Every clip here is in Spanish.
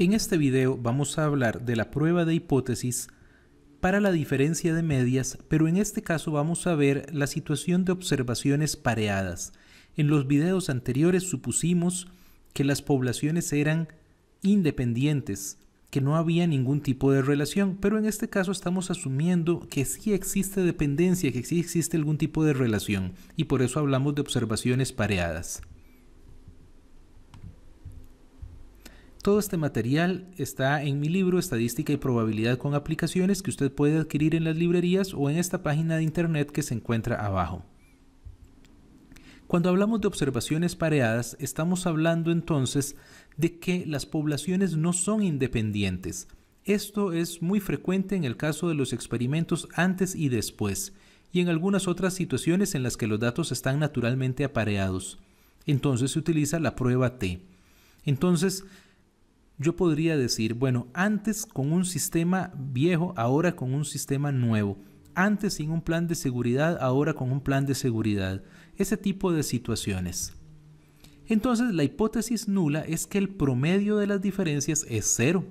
En este video vamos a hablar de la prueba de hipótesis para la diferencia de medias, pero en este caso vamos a ver la situación de observaciones pareadas. En los videos anteriores supusimos que las poblaciones eran independientes, que no había ningún tipo de relación, pero en este caso estamos asumiendo que sí existe dependencia, que sí existe algún tipo de relación, y por eso hablamos de observaciones pareadas. Todo este material está en mi libro Estadística y Probabilidad con Aplicaciones que usted puede adquirir en las librerías o en esta página de internet que se encuentra abajo. Cuando hablamos de observaciones pareadas, estamos hablando entonces de que las poblaciones no son independientes. Esto es muy frecuente en el caso de los experimentos antes y después, y en algunas otras situaciones en las que los datos están naturalmente apareados. Entonces se utiliza la prueba T. Entonces, yo podría decir, bueno, antes con un sistema viejo, ahora con un sistema nuevo. Antes sin un plan de seguridad, ahora con un plan de seguridad. Ese tipo de situaciones. Entonces la hipótesis nula es que el promedio de las diferencias es cero.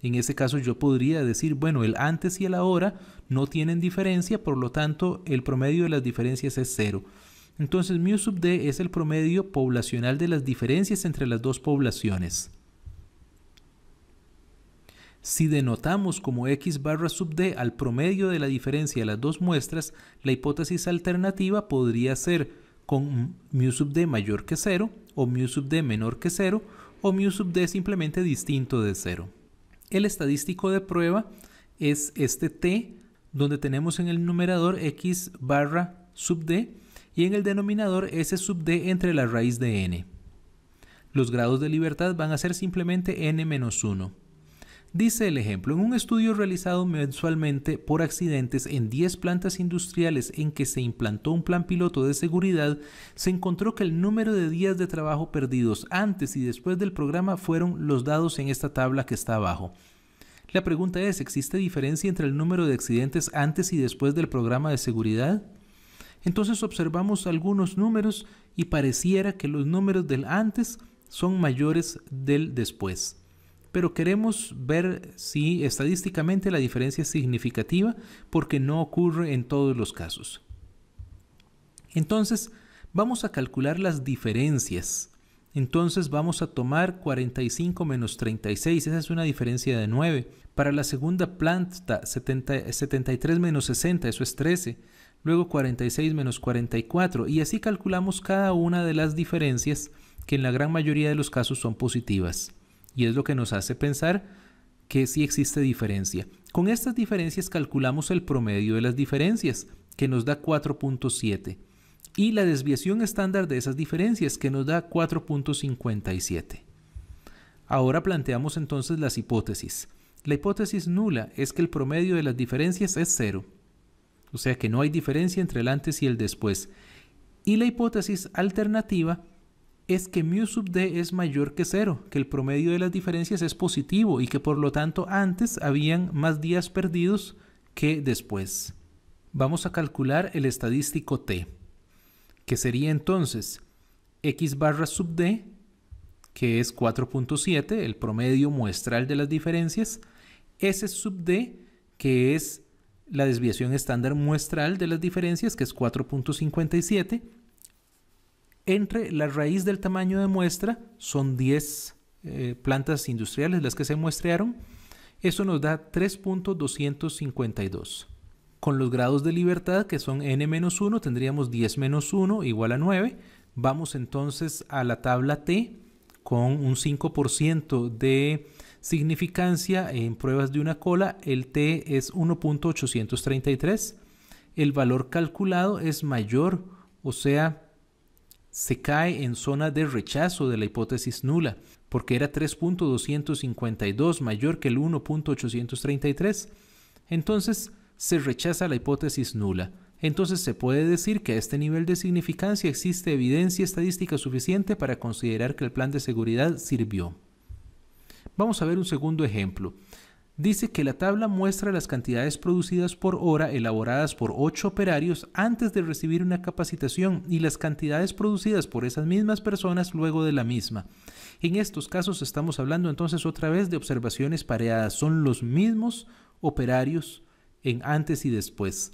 En ese caso yo podría decir, bueno, el antes y el ahora no tienen diferencia, por lo tanto el promedio de las diferencias es cero. Entonces mu sub d es el promedio poblacional de las diferencias entre las dos poblaciones. Si denotamos como x barra sub d al promedio de la diferencia de las dos muestras, la hipótesis alternativa podría ser con mu sub d mayor que 0 o mu sub d menor que 0 o mu sub d simplemente distinto de 0. El estadístico de prueba es este t donde tenemos en el numerador x barra sub d y en el denominador s sub d entre la raíz de n. Los grados de libertad van a ser simplemente n menos 1. Dice el ejemplo, en un estudio realizado mensualmente por accidentes en 10 plantas industriales en que se implantó un plan piloto de seguridad, se encontró que el número de días de trabajo perdidos antes y después del programa fueron los dados en esta tabla que está abajo. La pregunta es, ¿existe diferencia entre el número de accidentes antes y después del programa de seguridad? Entonces observamos algunos números y pareciera que los números del antes son mayores del después pero queremos ver si estadísticamente la diferencia es significativa porque no ocurre en todos los casos. Entonces, vamos a calcular las diferencias. Entonces vamos a tomar 45 menos 36, esa es una diferencia de 9. Para la segunda planta, 73 menos 60, eso es 13. Luego 46 menos 44. Y así calculamos cada una de las diferencias que en la gran mayoría de los casos son positivas. Y es lo que nos hace pensar que sí existe diferencia. Con estas diferencias calculamos el promedio de las diferencias, que nos da 4.7, y la desviación estándar de esas diferencias, que nos da 4.57. Ahora planteamos entonces las hipótesis. La hipótesis nula es que el promedio de las diferencias es cero, o sea que no hay diferencia entre el antes y el después. Y la hipótesis alternativa es que mu sub d es mayor que 0, que el promedio de las diferencias es positivo y que por lo tanto antes habían más días perdidos que después. Vamos a calcular el estadístico t, que sería entonces x barra sub d, que es 4.7, el promedio muestral de las diferencias, s sub d, que es la desviación estándar muestral de las diferencias, que es 4.57, entre la raíz del tamaño de muestra, son 10 eh, plantas industriales las que se muestrearon, eso nos da 3.252. Con los grados de libertad, que son n-1, tendríamos 10 menos 1 igual a 9. Vamos entonces a la tabla T con un 5% de significancia en pruebas de una cola. El T es 1.833. El valor calculado es mayor, o sea, se cae en zona de rechazo de la hipótesis nula, porque era 3.252 mayor que el 1.833. Entonces, se rechaza la hipótesis nula. Entonces se puede decir que a este nivel de significancia existe evidencia estadística suficiente para considerar que el plan de seguridad sirvió. Vamos a ver un segundo ejemplo dice que la tabla muestra las cantidades producidas por hora elaboradas por ocho operarios antes de recibir una capacitación y las cantidades producidas por esas mismas personas luego de la misma. En estos casos estamos hablando entonces otra vez de observaciones pareadas, son los mismos operarios en antes y después.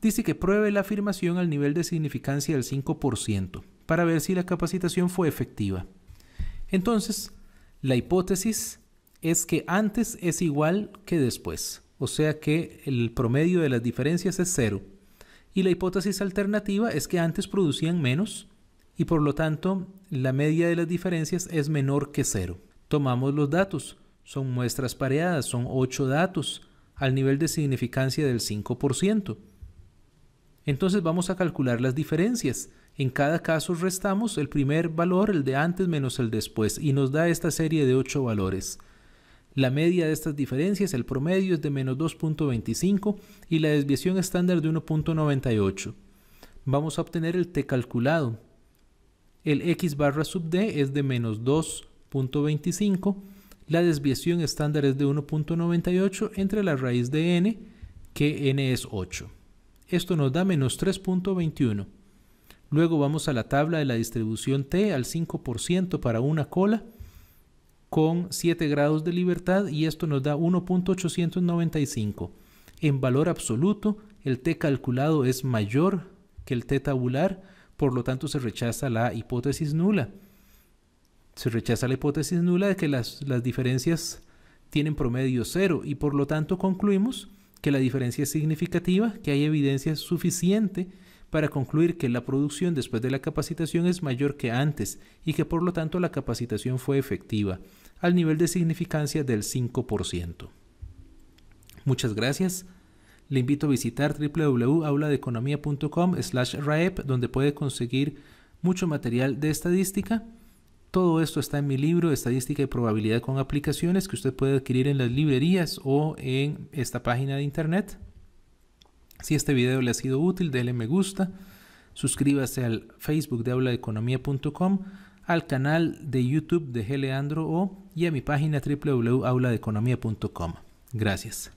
Dice que pruebe la afirmación al nivel de significancia del 5% para ver si la capacitación fue efectiva. Entonces, la hipótesis es que antes es igual que después, o sea que el promedio de las diferencias es cero. Y la hipótesis alternativa es que antes producían menos y por lo tanto la media de las diferencias es menor que cero. Tomamos los datos, son muestras pareadas, son 8 datos al nivel de significancia del 5%. Entonces vamos a calcular las diferencias. En cada caso restamos el primer valor, el de antes menos el después, y nos da esta serie de 8 valores. La media de estas diferencias, el promedio es de menos 2.25 y la desviación estándar de 1.98. Vamos a obtener el t calculado. El x barra sub d es de menos 2.25. La desviación estándar es de 1.98 entre la raíz de n, que n es 8. Esto nos da menos 3.21. Luego vamos a la tabla de la distribución t al 5% para una cola con 7 grados de libertad y esto nos da 1.895. En valor absoluto, el T calculado es mayor que el T tabular, por lo tanto se rechaza la hipótesis nula. Se rechaza la hipótesis nula de que las, diferencias tienen promedio cero y por lo tanto concluimos que la diferencia es significativa, que hay evidencia suficiente para concluir que la producción después de la capacitación es mayor que antes y que por lo tanto la capacitación fue efectiva, al nivel de significancia del 5%. Muchas gracias. Le invito a visitar wwwauladeeconomíacom slash raep donde puede conseguir mucho material de estadística. Todo esto está en mi libro Estadística y Probabilidad con Aplicaciones que usted puede adquirir en las librerías o en esta página de internet. Si este video le ha sido útil, déle me gusta, suscríbase al Facebook de Habladeconomía.com, al canal de YouTube de Geleandro O y a mi página www.aulaeconomía.com Gracias.